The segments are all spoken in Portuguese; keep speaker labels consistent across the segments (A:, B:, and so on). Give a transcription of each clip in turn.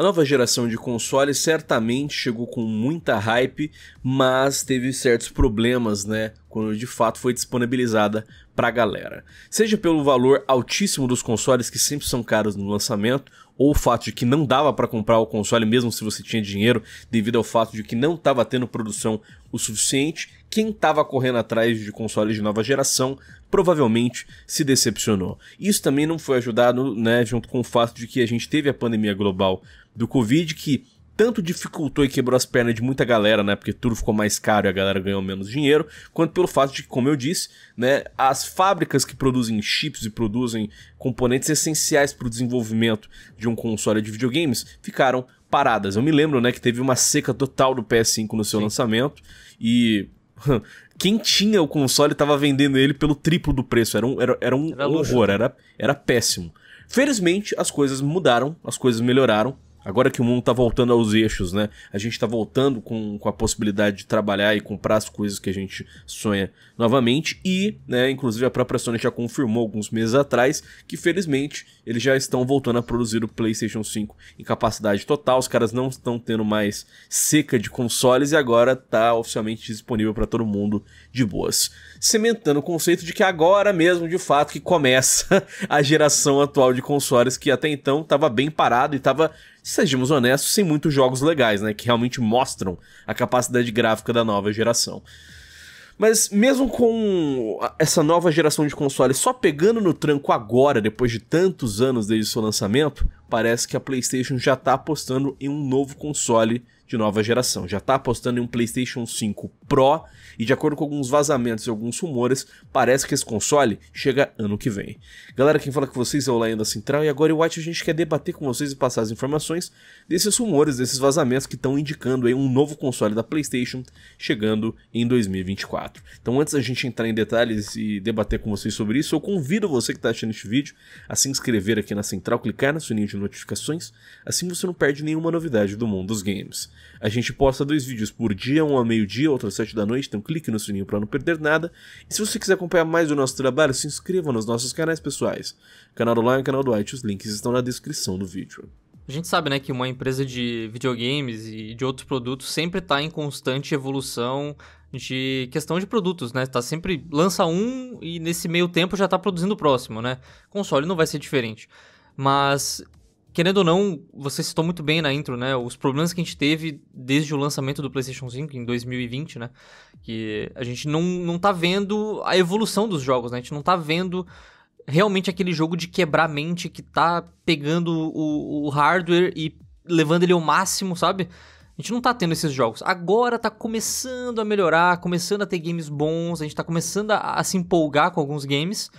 A: A nova geração de consoles certamente chegou com muita hype, mas teve certos problemas, né? Quando de fato foi disponibilizada para a galera. Seja pelo valor altíssimo dos consoles, que sempre são caros no lançamento, ou o fato de que não dava para comprar o console mesmo se você tinha dinheiro, devido ao fato de que não estava tendo produção o suficiente quem estava correndo atrás de consoles de nova geração provavelmente se decepcionou. Isso também não foi ajudado, né, junto com o fato de que a gente teve a pandemia global do Covid que tanto dificultou e quebrou as pernas de muita galera, né? Porque tudo ficou mais caro e a galera ganhou menos dinheiro, quanto pelo fato de que, como eu disse, né, as fábricas que produzem chips e produzem componentes essenciais para o desenvolvimento de um console de videogames ficaram paradas. Eu me lembro, né, que teve uma seca total do PS5 no seu Sim. lançamento e Quem tinha o console estava vendendo ele pelo triplo do preço. Era um, era, era um era horror, era, era péssimo. Felizmente, as coisas mudaram, as coisas melhoraram. Agora que o mundo está voltando aos eixos, né? A gente está voltando com, com a possibilidade de trabalhar e comprar as coisas que a gente sonha novamente. E, né, inclusive a própria Sony já confirmou alguns meses atrás que, felizmente, eles já estão voltando a produzir o PlayStation 5 em capacidade total. Os caras não estão tendo mais seca de consoles e agora está oficialmente disponível para todo mundo de boas. Cementando o conceito de que agora mesmo, de fato, que começa a geração atual de consoles que até então estava bem parado e estava sejamos honestos, sem muitos jogos legais, né? Que realmente mostram a capacidade gráfica da nova geração. Mas mesmo com essa nova geração de consoles só pegando no tranco agora, depois de tantos anos desde seu lançamento, parece que a PlayStation já está apostando em um novo console de nova geração. Já está apostando em um PlayStation 5 Pro e, de acordo com alguns vazamentos e alguns rumores, parece que esse console chega ano que vem. Galera, quem fala com vocês é o Laenda Central e agora o White a gente quer debater com vocês e passar as informações desses rumores, desses vazamentos que estão indicando aí um novo console da PlayStation chegando em 2024. Então, antes da gente entrar em detalhes e debater com vocês sobre isso, eu convido você que está assistindo este vídeo a se inscrever aqui na Central, clicar no sininho de notificações, assim você não perde nenhuma novidade do mundo dos games. A gente posta dois vídeos por dia, um a meio-dia, outro às sete da noite, então clique no sininho para não perder nada. E se você quiser acompanhar mais do nosso trabalho, se inscreva nos nossos canais pessoais. O canal do Lion e canal do White, os links estão na descrição do vídeo.
B: A gente sabe, né, que uma empresa de videogames e de outros produtos sempre está em constante evolução de questão de produtos, né? Tá sempre lança um e nesse meio tempo já está produzindo o próximo, né? Console não vai ser diferente. Mas querendo ou não, você citou muito bem na intro, né? Os problemas que a gente teve desde o lançamento do PlayStation 5 em 2020, né? Que a gente não, não tá vendo a evolução dos jogos, né? A gente não tá vendo realmente aquele jogo de quebrar mente que tá pegando o, o hardware e levando ele ao máximo, sabe? A gente não tá tendo esses jogos. Agora tá começando a melhorar, começando a ter games bons, a gente tá começando a, a se empolgar com alguns games,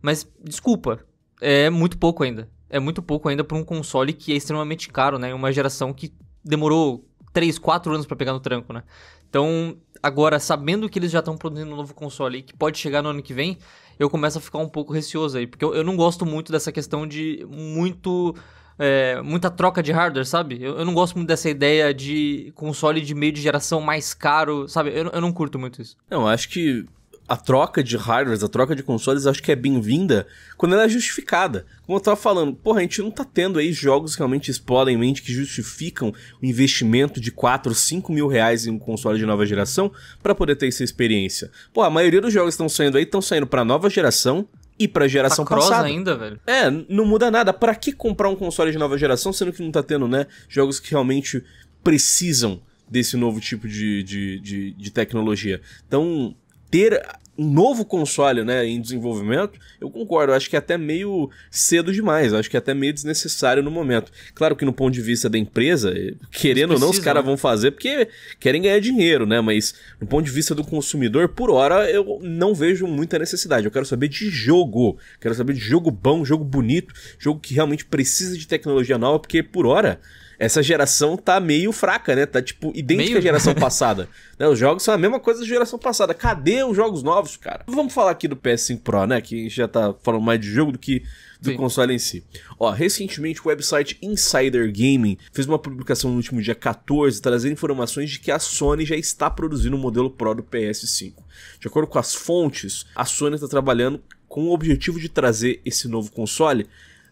B: mas desculpa, é muito pouco ainda é muito pouco ainda para um console que é extremamente caro, né? Uma geração que demorou 3, 4 anos para pegar no tranco, né? Então, agora, sabendo que eles já estão produzindo um novo console e que pode chegar no ano que vem, eu começo a ficar um pouco receoso aí, porque eu, eu não gosto muito dessa questão de muito. É, muita troca de hardware, sabe? Eu, eu, não gosto muito dessa ideia de console de meio de geração mais caro, sabe? Eu, eu não curto muito isso.
A: Não, acho que a troca de hardwares, a troca de consoles, acho que é bem-vinda quando ela é justificada. Como eu tava falando, porra, a gente não tá tendo aí jogos que realmente explodem em mente que justificam o investimento de 4, 5 mil reais em um console de nova geração para poder ter essa experiência. Pô, a maioria dos jogos que estão saindo aí estão saindo pra nova geração, e pra tá geração tá passada. ainda, velho. É, não muda nada. Para que comprar um console de nova geração, sendo que não tá tendo, né, jogos que realmente precisam desse novo tipo de, de, de, de tecnologia? Então, ter um novo console né, em desenvolvimento, eu concordo. acho que é até meio cedo demais. Acho que é até meio desnecessário no momento. Claro que no ponto de vista da empresa, eh, querendo ou não, os caras né? vão fazer porque querem ganhar dinheiro, né? Mas no ponto de vista do consumidor, por hora, eu não vejo muita necessidade. Eu quero saber de jogo. Quero saber de jogo bom, jogo bonito, jogo que realmente precisa de tecnologia nova, porque por hora essa geração tá meio fraca, né? Tá, tipo, idêntica meio... à geração passada. né? Os jogos são a mesma coisa da geração passada. Cadê os jogos novos, cara? Vamos falar aqui do PS5 Pro, né? Que a gente já tá falando mais de jogo do que do Sim. console em si. Ó, recentemente o website Insider Gaming fez uma publicação no último dia 14 trazendo informações de que a Sony já está produzindo o modelo Pro do PS5. De acordo com as fontes, a Sony está trabalhando com o objetivo de trazer esse novo console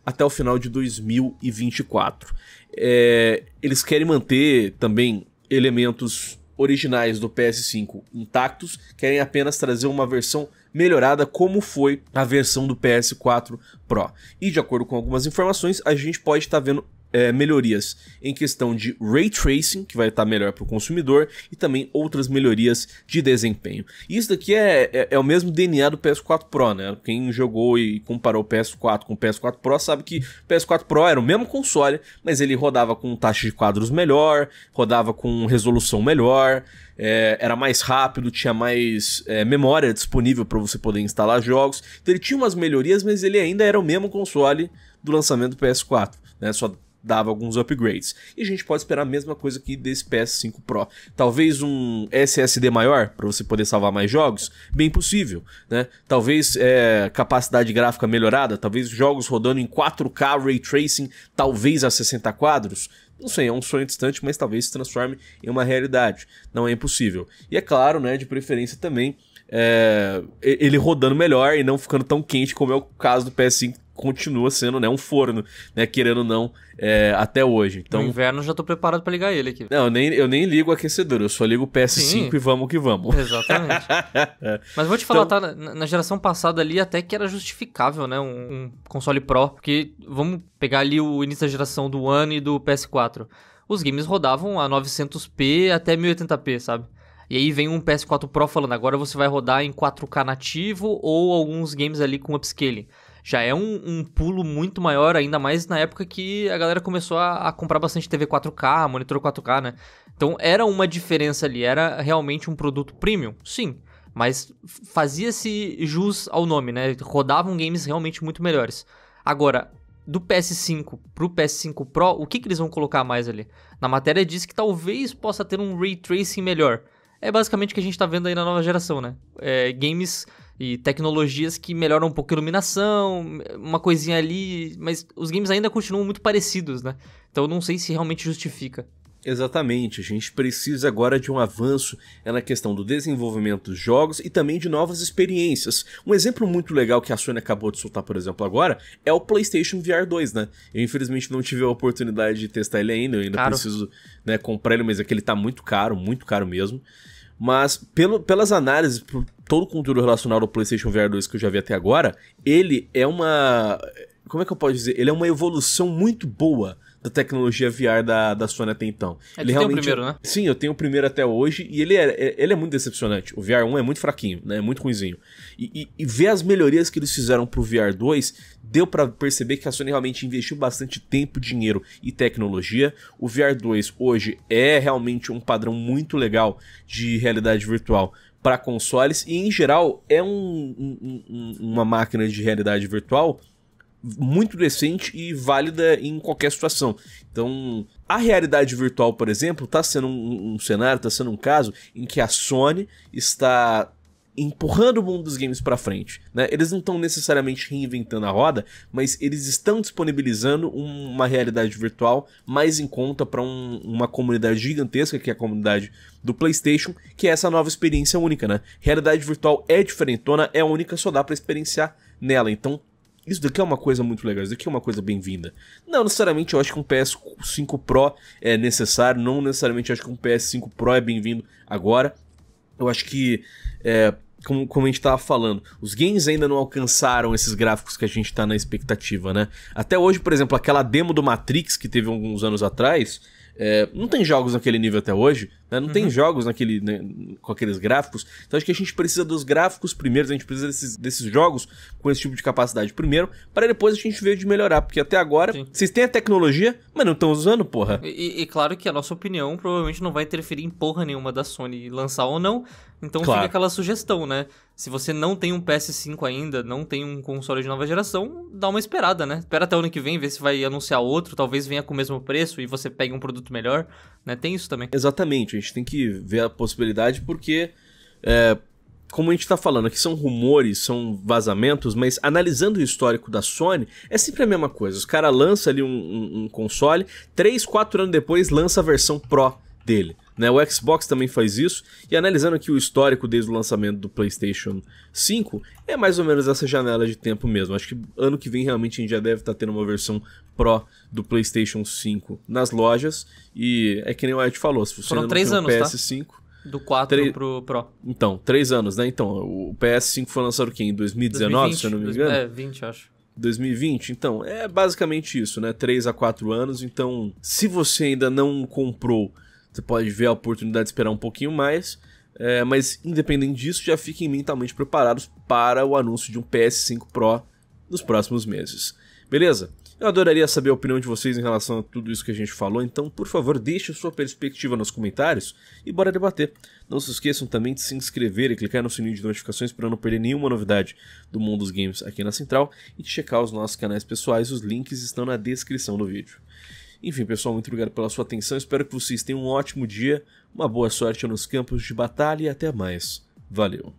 A: até o final de 2024. É, eles querem manter também elementos originais do PS5 intactos, querem apenas trazer uma versão melhorada como foi a versão do PS4 Pro. E de acordo com algumas informações, a gente pode estar tá vendo é, melhorias em questão de ray tracing, que vai estar tá melhor para o consumidor, e também outras melhorias de desempenho. isso daqui é, é, é, o mesmo DNA do PS4 Pro, né? Quem jogou e comparou o PS4 com o PS4 Pro sabe que o PS4 Pro era o mesmo console, mas ele rodava com taxa de quadros melhor, rodava com resolução melhor, é, era mais rápido, tinha mais é, memória disponível para você poder instalar jogos. Então ele tinha umas melhorias, mas ele ainda era o mesmo console do lançamento do PS4. Né? Só dava alguns upgrades. E a gente pode esperar a mesma coisa aqui desse PS5 Pro. Talvez um SSD maior, para você poder salvar mais jogos? Bem possível, né? Talvez é, capacidade gráfica melhorada, talvez jogos rodando em 4K Ray Tracing, talvez a 60 quadros. Não sei, é um sonho distante, mas talvez se transforme em uma realidade. Não é impossível. E é claro, né, de preferência também, é, ele rodando melhor e não ficando tão quente como é o caso do PS5 continua sendo né, um forno, né? Querendo ou não, é, até hoje. Então, no
B: inverno já tô preparado para ligar ele aqui.
A: Não, eu nem, eu nem ligo o aquecedor, eu só ligo o PS5 Sim. e vamos que vamos. Exatamente.
B: é. Mas vou te falar, então... tá? Na, na, geração passada ali até que era justificável, né? Um, um console Pro. Porque vamos pegar ali o início da geração do One e do PS4. Os games rodavam a 900p até 1080p, sabe? E aí vem um PS4 Pro falando, agora você vai rodar em 4K nativo ou alguns games ali com upscaling já é um, um, pulo muito maior, ainda mais na época que a galera começou a, a, comprar bastante TV 4K, monitor 4K, né? Então era uma diferença ali, era realmente um produto premium, sim, mas fazia-se jus ao nome, né? Rodavam games realmente muito melhores. Agora, do PS5 pro PS5 Pro, o que, que eles vão colocar mais ali? Na matéria diz que talvez possa ter um ray tracing melhor. É basicamente o que a gente tá vendo aí na nova geração, né? É, games e tecnologias que melhoram um pouco a iluminação, uma coisinha ali, mas os games ainda continuam muito parecidos, né? Então eu não sei se realmente justifica.
A: Exatamente, a gente precisa agora de um avanço na questão do desenvolvimento dos jogos e também de novas experiências. Um exemplo muito legal que a Sony acabou de soltar, por exemplo, agora, é o PlayStation VR 2, né? Eu infelizmente não tive a oportunidade de testar ele ainda, eu ainda preciso né, comprar ele, mas é que ele tá muito caro, muito caro mesmo. Mas pelo, pelas análises, por todo o conteúdo relacionado ao PlayStation VR 2 que eu já vi até agora, ele é uma. Como é que eu posso dizer? Ele é uma evolução muito boa da tecnologia VR da, da Sony até então. É, ele realmente, tem o primeiro, né? Sim, eu tenho o primeiro até hoje e ele é, é ele é muito decepcionante. O VR 1 é muito fraquinho, né? É muito ruimzinho. E, e, e ver as melhorias que eles fizeram pro VR 2 deu para perceber que a Sony realmente investiu bastante tempo, dinheiro e tecnologia. O VR 2 hoje é realmente um padrão muito legal de realidade virtual para consoles e em geral é um, um, um, uma máquina de realidade virtual muito decente e válida em qualquer situação. Então, a realidade virtual, por exemplo, está sendo um, um cenário, está sendo um caso em que a Sony está empurrando o mundo dos games para frente. Né? Eles não estão necessariamente reinventando a roda, mas eles estão disponibilizando um, uma realidade virtual mais em conta para um, uma comunidade gigantesca, que é a comunidade do PlayStation, que é essa nova experiência única. Né? Realidade virtual é diferentona, é única, só dá para experienciar nela. Então isso daqui é uma coisa muito legal, isso daqui é uma coisa bem-vinda. Não necessariamente eu acho que um PS5 Pro é necessário, não necessariamente eu acho que um PS5 Pro é bem-vindo agora. Eu acho que, é, como, como a gente estava falando, os games ainda não alcançaram esses gráficos que a gente está na expectativa, né? Até hoje, por exemplo, aquela demo do Matrix que teve alguns anos atrás, é, não tem jogos naquele nível até hoje, né? não uhum. tem jogos naquele, né, com aqueles gráficos. Então acho que a gente precisa dos gráficos primeiro, a gente precisa desses, desses jogos com esse tipo de capacidade primeiro, para depois a gente ver de melhorar. Porque até agora, Sim. vocês têm a tecnologia, mas não estão usando, porra.
B: E, e, claro que a nossa opinião provavelmente não vai interferir em porra nenhuma da Sony lançar ou não. Então claro. fica aquela sugestão, né? se você não tem um PS5 ainda, não tem um console de nova geração, dá uma esperada, né? Espera até o ano que vem, ver se vai anunciar outro, talvez venha com o mesmo preço e você pegue um produto melhor, né?
A: Tem isso também. Exatamente, a gente tem que ver a possibilidade porque, é, como a gente está falando aqui, são rumores, são vazamentos, mas analisando o histórico da Sony, é sempre a mesma coisa. Os caras lançam ali um, um, um console, 3, 4 anos depois lança a versão Pro dele. Né? O Xbox também faz isso. E analisando aqui o histórico desde o lançamento do PlayStation 5, é mais ou menos essa janela de tempo mesmo. Acho que ano que vem realmente a gente já deve estar tá tendo uma versão Pro do PlayStation 5 nas lojas. E é que nem o Ed falou, se você Foram ainda três não tem anos, um PS5... Tá? Do 4 3... pro Pro. Então, três anos, né? Então, o PS5 foi lançado aqui em 2019, 2020, se eu não me engano. É, 20, acho. 2020? Então, é basicamente isso, né? 3 a 4 anos. Então, se você ainda não comprou você pode ver a oportunidade de esperar um pouquinho mais. É, mas independente disso, já fiquem mentalmente preparados para o anúncio de um PS5 Pro nos próximos meses. Beleza? Eu adoraria saber a opinião de vocês em relação a tudo isso que a gente falou, então por favor deixe sua perspectiva nos comentários e bora debater. Não se esqueçam também de se inscrever e clicar no sininho de notificações para não perder nenhuma novidade do mundo dos games aqui na Central e de checar os nossos canais pessoais, os links estão na descrição do vídeo. Enfim, pessoal, muito obrigado pela sua atenção. Espero que vocês tenham um ótimo dia, uma boa sorte nos campos de batalha e até mais. Valeu!